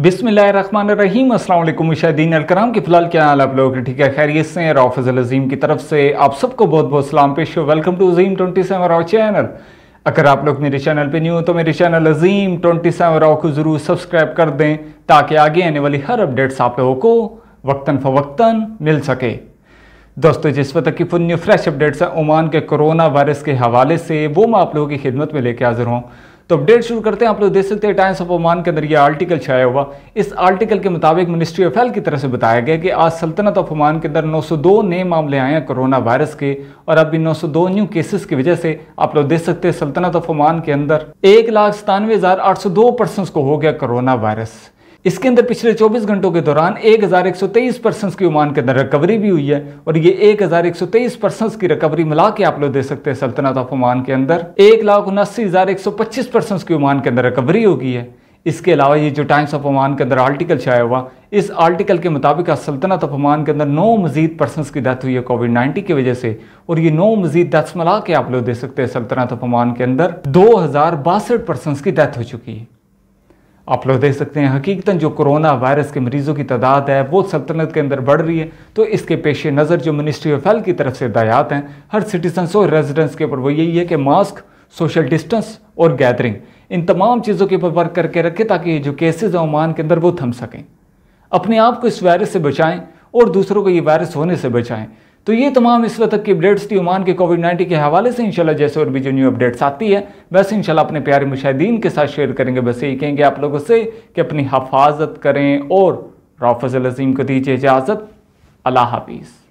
बिसमान रहीम असलम मुशादीन अलकराम के फ़िलहाल क्या हाल आप लोग ठीक है खैरियत से हैं राफजल अजीम की तरफ से आप सबको बहुत बहुत सलाम पेश welcome to Azeem twenty seven Rao channel अगर आप लोग मेरे चैनल पे न्यू हो तो मेरे channel Azeem twenty seven Rao को ज़रूर सब्सक्राइब कर दें ताकि आगे आने वाली हर अपडेट्स आप लोगों को वक्ता फ़वक्ता मिल सके दोस्तों जिस वक्त की फुल फ्रेश अपडेट्स हैं ओमान के कोरोना वायरस के हवाले से वो मैं आप लोगों की खिदमत में लेके हाजिर हूँ तो अपडेट शुरू करते हैं आप लोग देख सकते हैं टाइम्स ऑफ ओमान के अंदर ये आर्टिकल छाया हुआ इस आर्टिकल के मुताबिक मिनिस्ट्री ऑफ हेल्थ की तरफ से बताया गया कि आज सल्तनत ऑफ ओमान के अंदर 902 नए मामले आए हैं कोरोना वायरस के और अब इन 902 न्यू केसेस की वजह से आप लोग देख सकते हैं सल्तनत ऑफ ओमान के अंदर एक लाख को हो गया कोरोना वायरस इसके अंदर पिछले 24 घंटों के दौरान 1123 परसेंट की ओमान के अंदर रिकवरी भी हुई है और ये 1123 परसेंट की रिकवरी मिला के आप लोग दे सकते हैं सल्तनत ऑफ ओमान के अंदर एक लाख उन्नासी हज़ार एक सौ पच्चीस परसेंट की ओमान के अंदर रिकवरी होगी है इसके अलावा ये जो टाइम्स ऑफ ओमान के अंदर आर्टिकल छाया हुआ इस आर्टिकल के मुताबिक सल्तनत ऑफ ओमान के अंदर नौ मजीद पर्सन की डेथ हुई है कोविड नाइन्टीन की वजह से और ये नौ मजीद डेथ्स मिला के आप लोग दे सकते हैं सल्तनत ऑफ ओमान के अंदर दो हज़ार बासठ पर्सनस की डेथ हो चुकी है आप लोग देख सकते हैं हकीकता जो कोरोना वायरस के मरीज़ों की तादाद है वो सल्तनत के अंदर बढ़ रही है तो इसके पेश नज़र जो मिनिस्ट्री ऑफ हेल्थ की तरफ से हदायात हैं हर सिटीजन्स और रेजिडेंट्स के ऊपर वो यही है कि मास्क सोशल डिस्टेंस और गैदरिंग इन तमाम चीज़ों के ऊपर वर्क करके रखें ताकि जो केसेज हैं ओमान के अंदर वो थम सकें अपने आप को इस वायरस से बचाएँ और दूसरों को ये वायरस होने से बचाएँ तो ये तमाम इस वक्त की अपडेट्स थी ओमान के कोविड नाइन्टीन के हवाले से इंशाल्लाह जैसे और भी जो न्यू अपडेट्स आती है वैसे इंशाल्लाह अपने प्यारे मुशाहिदीन के साथ शेयर करेंगे बस यही कहेंगे आप लोगों से कि अपनी हफाजत करें और राफज अज़ीम को दीजिए इजाज़त अल्लाह हाफिज़